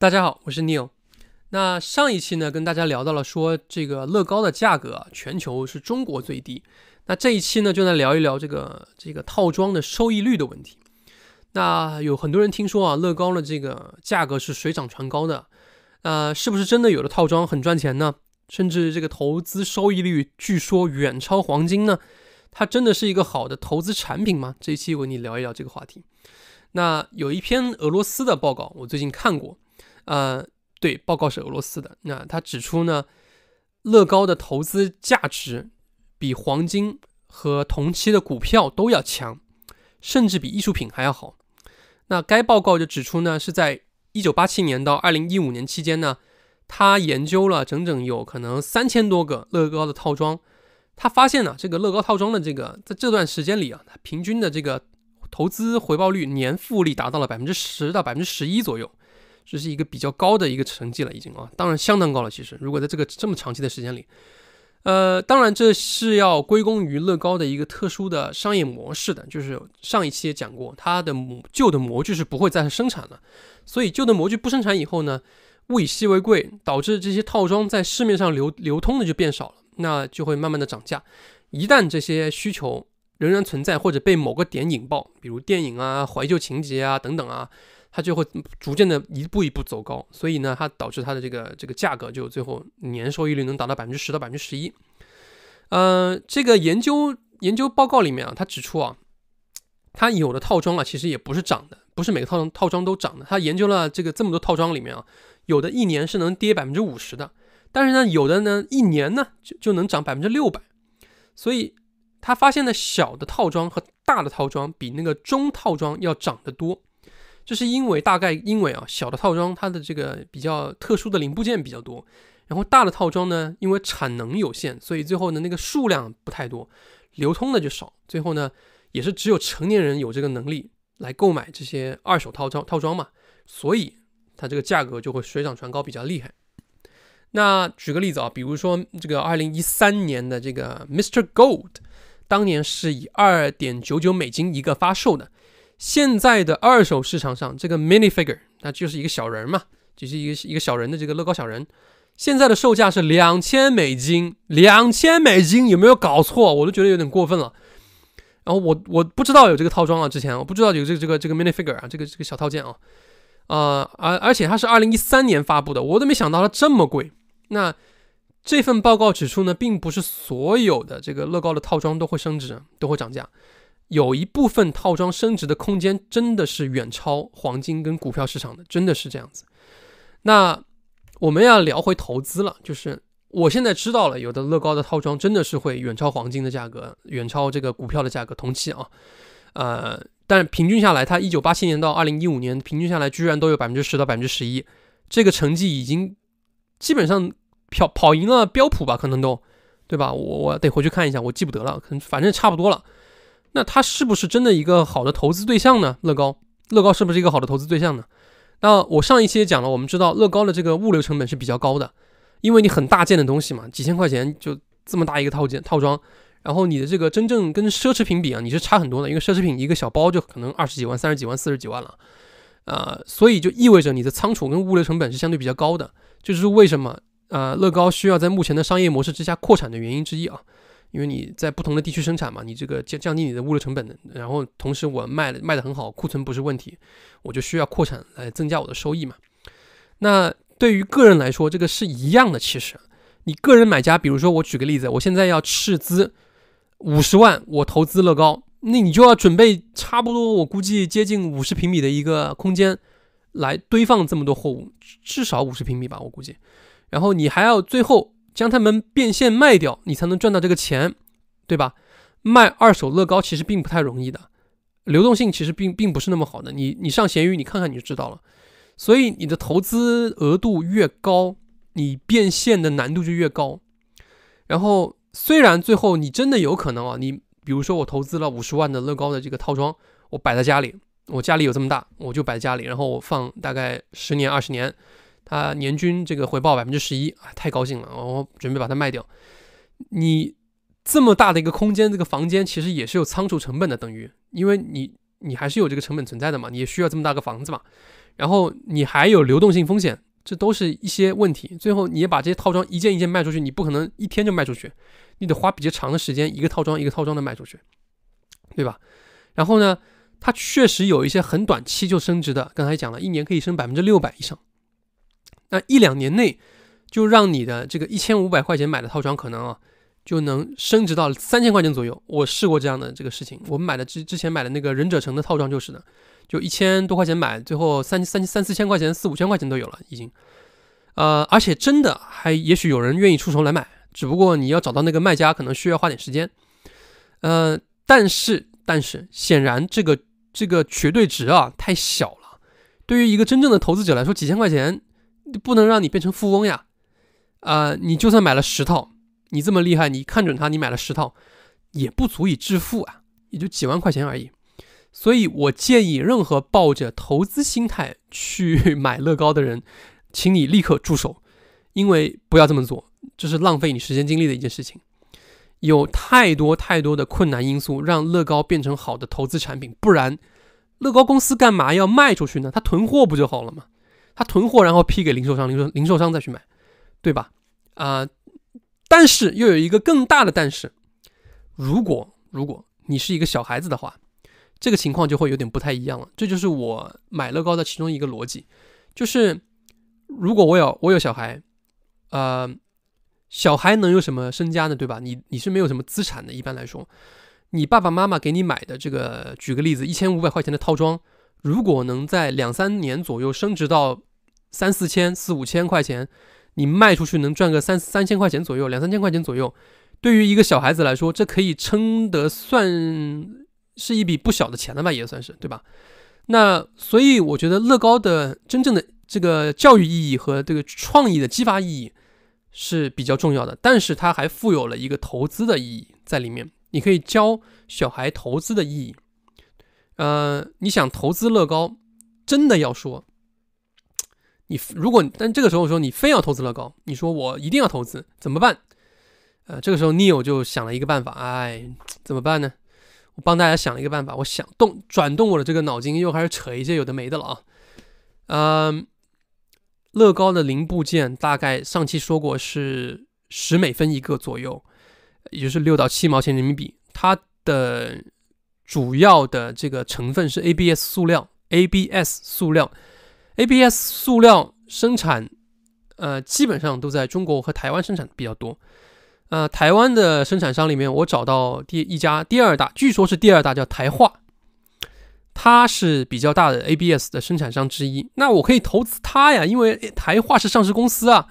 大家好，我是宁。那上一期呢，跟大家聊到了说这个乐高的价格啊、全球是中国最低。那这一期呢，就来聊一聊这个这个套装的收益率的问题。那有很多人听说啊，乐高的这个价格是水涨船高的，呃，是不是真的有的套装很赚钱呢？甚至这个投资收益率据说远超黄金呢？它真的是一个好的投资产品吗？这一期为你聊一聊这个话题。那有一篇俄罗斯的报告，我最近看过。呃，对，报告是俄罗斯的。那他指出呢，乐高的投资价值比黄金和同期的股票都要强，甚至比艺术品还要好。那该报告就指出呢，是在一九八七年到二零一五年期间呢，他研究了整整有可能三千多个乐高的套装。他发现呢，这个乐高套装的这个在这段时间里啊，平均的这个投资回报率年复利达到了百分之十到百分之十一左右。这是一个比较高的一个成绩了，已经啊，当然相当高了。其实，如果在这个这么长期的时间里，呃，当然这是要归功于乐高的一个特殊的商业模式的，就是上一期也讲过，它的模旧的模具是不会再生产了，所以旧的模具不生产以后呢，物以稀为贵，导致这些套装在市面上流流通的就变少了，那就会慢慢的涨价。一旦这些需求仍然存在，或者被某个点引爆，比如电影啊、怀旧情节啊等等啊。它就会逐渐的一步一步走高，所以呢，它导致它的这个这个价格就最后年收益率能达到百分之十到百分之十一。呃，这个研究研究报告里面啊，它指出啊，它有的套装啊，其实也不是涨的，不是每个套套装都涨的。它研究了这个这么多套装里面啊，有的一年是能跌百分之五十的，但是呢，有的呢一年呢就就能涨百分之六百。所以他发现呢，小的套装和大的套装比那个中套装要涨得多。这是因为大概因为啊小的套装它的这个比较特殊的零部件比较多，然后大的套装呢，因为产能有限，所以最后呢那个数量不太多，流通的就少，最后呢也是只有成年人有这个能力来购买这些二手套装套装嘛，所以它这个价格就会水涨船高比较厉害。那举个例子啊，比如说这个二零一三年的这个 Mister Gold，当年是以二点九九美金一个发售的。现在的二手市场上，这个 mini figure，那就是一个小人嘛，就是一个一个小人的这个乐高小人，现在的售价是两千美金，两千美金有没有搞错？我都觉得有点过分了。然后我我不知道有这个套装啊，之前我不知道有这个这个这个 mini figure，啊，这个这个小套件啊，啊，而而且它是二零一三年发布的，我都没想到它这么贵。那这份报告指出呢，并不是所有的这个乐高的套装都会升值，都会涨价。有一部分套装升值的空间真的是远超黄金跟股票市场的，真的是这样子。那我们要聊回投资了，就是我现在知道了，有的乐高的套装真的是会远超黄金的价格，远超这个股票的价格同期啊。呃，但平均下来，它一九八七年到二零一五年平均下来居然都有百分之十到百分之十一，这个成绩已经基本上跑跑赢了标普吧？可能都对吧？我我得回去看一下，我记不得了，可能反正差不多了。那它是不是真的一个好的投资对象呢？乐高，乐高是不是一个好的投资对象呢？那我上一期也讲了，我们知道乐高的这个物流成本是比较高的，因为你很大件的东西嘛，几千块钱就这么大一个套件套装，然后你的这个真正跟奢侈品比啊，你是差很多的，因为奢侈品一个小包就可能二十几万、三十几万、四十几万了，啊，所以就意味着你的仓储跟物流成本是相对比较高的，就是为什么啊乐高需要在目前的商业模式之下扩产的原因之一啊。因为你在不同的地区生产嘛，你这个降降低你的物流成本的，然后同时我卖卖的很好，库存不是问题，我就需要扩产来增加我的收益嘛。那对于个人来说，这个是一样的。其实你个人买家，比如说我举个例子，我现在要斥资五十万，我投资乐高，那你就要准备差不多，我估计接近五十平米的一个空间来堆放这么多货物，至少五十平米吧，我估计。然后你还要最后。将它们变现卖掉，你才能赚到这个钱，对吧？卖二手乐高其实并不太容易的，流动性其实并并不是那么好的。你你上闲鱼，你看看你就知道了。所以你的投资额度越高，你变现的难度就越高。然后虽然最后你真的有可能啊，你比如说我投资了五十万的乐高的这个套装，我摆在家里，我家里有这么大，我就摆在家里，然后我放大概十年二十年。啊，年均这个回报百分之十一啊，太高兴了！我准备把它卖掉。你这么大的一个空间，这个房间其实也是有仓储成本的，等于因为你你还是有这个成本存在的嘛，你需要这么大个房子嘛。然后你还有流动性风险，这都是一些问题。最后，你也把这些套装一件一件卖出去，你不可能一天就卖出去，你得花比较长的时间，一个套装一个套装的卖出去，对吧？然后呢，它确实有一些很短期就升值的，刚才讲了一年可以升百分之六百以上。那一两年内，就让你的这个一千五百块钱买的套装，可能啊，就能升值到三千块钱左右。我试过这样的这个事情，我们买的之之前买的那个忍者城的套装就是的，就一千多块钱买，最后三三三四千块钱、四五千块钱都有了，已经。呃，而且真的还也许有人愿意出手来买，只不过你要找到那个卖家，可能需要花点时间。呃，但是但是显然这个这个绝对值啊太小了，对于一个真正的投资者来说，几千块钱。不能让你变成富翁呀，啊！你就算买了十套，你这么厉害，你看准它，你买了十套，也不足以致富啊，也就几万块钱而已。所以我建议任何抱着投资心态去买乐高的人，请你立刻住手，因为不要这么做，这是浪费你时间精力的一件事情。有太多太多的困难因素让乐高变成好的投资产品，不然乐高公司干嘛要卖出去呢？他囤货不就好了吗？他囤货，然后批给零售商，零售零售商再去买，对吧？啊，但是又有一个更大的但是，如果如果你是一个小孩子的话，这个情况就会有点不太一样了。这就是我买乐高的其中一个逻辑，就是如果我有我有小孩，呃，小孩能有什么身家呢？对吧？你你是没有什么资产的。一般来说，你爸爸妈妈给你买的这个，举个例子，一千五百块钱的套装，如果能在两三年左右升值到。三四千、四五千块钱，你卖出去能赚个三三千块钱左右，两三千块钱左右。对于一个小孩子来说，这可以称得算是一笔不小的钱了吧，也算是，对吧？那所以我觉得乐高的真正的这个教育意义和这个创意的激发意义是比较重要的，但是它还富有了一个投资的意义在里面。你可以教小孩投资的意义，呃，你想投资乐高，真的要说。你如果但这个时候说你非要投资乐高，你说我一定要投资怎么办？呃，这个时候 Neil 就想了一个办法，哎，怎么办呢？我帮大家想了一个办法，我想动转动我的这个脑筋，又开始扯一些有的没的了啊。嗯，乐高的零部件大概上期说过是十美分一个左右，也就是六到七毛钱人民币。它的主要的这个成分是 ABS 塑料，ABS 塑料。ABS 塑料生产，呃，基本上都在中国和台湾生产的比较多。呃，台湾的生产商里面，我找到第一家第二大，据说是第二大，叫台化，它是比较大的 ABS 的生产商之一。那我可以投资它呀，因为台化是上市公司啊。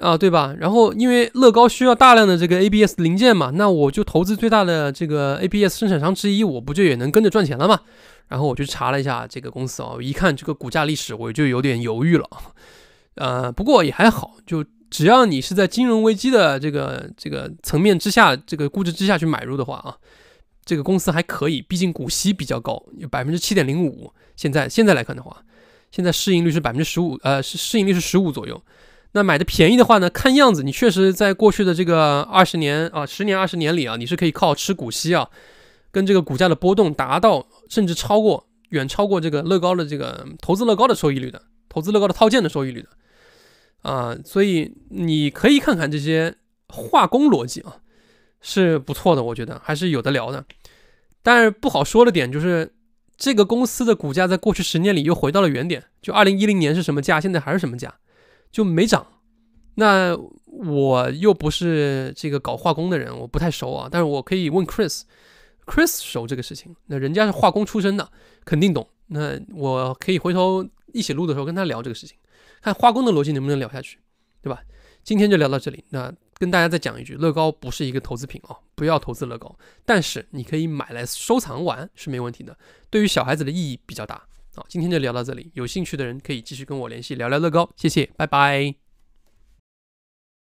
啊，对吧？然后因为乐高需要大量的这个 ABS 零件嘛，那我就投资最大的这个 ABS 生产商之一，我不就也能跟着赚钱了嘛？然后我去查了一下这个公司啊，一看这个股价历史，我就有点犹豫了。呃，不过也还好，就只要你是在金融危机的这个这个层面之下，这个估值之下去买入的话啊，这个公司还可以，毕竟股息比较高，有百分之七点零五。现在现在来看的话，现在市盈率是百分之十五，呃，市市盈率是十五左右。那买的便宜的话呢？看样子你确实在过去的这个二十年啊，十年二十年里啊，你是可以靠吃股息啊，跟这个股价的波动达到甚至超过，远超过这个乐高的这个投资乐高的收益率的，投资乐高的套件的收益率的。啊，所以你可以看看这些化工逻辑啊，是不错的，我觉得还是有的聊的。但是不好说的点就是，这个公司的股价在过去十年里又回到了原点，就二零一零年是什么价，现在还是什么价。就没涨，那我又不是这个搞化工的人，我不太熟啊。但是我可以问 Chris，Chris 熟这个事情，那人家是化工出身的，肯定懂。那我可以回头一起录的时候跟他聊这个事情，看化工的逻辑能不能聊下去，对吧？今天就聊到这里。那跟大家再讲一句，乐高不是一个投资品哦，不要投资乐高，但是你可以买来收藏玩是没问题的，对于小孩子的意义比较大。好，今天就聊到这里。有兴趣的人可以继续跟我联系，聊聊乐高。谢谢，拜拜。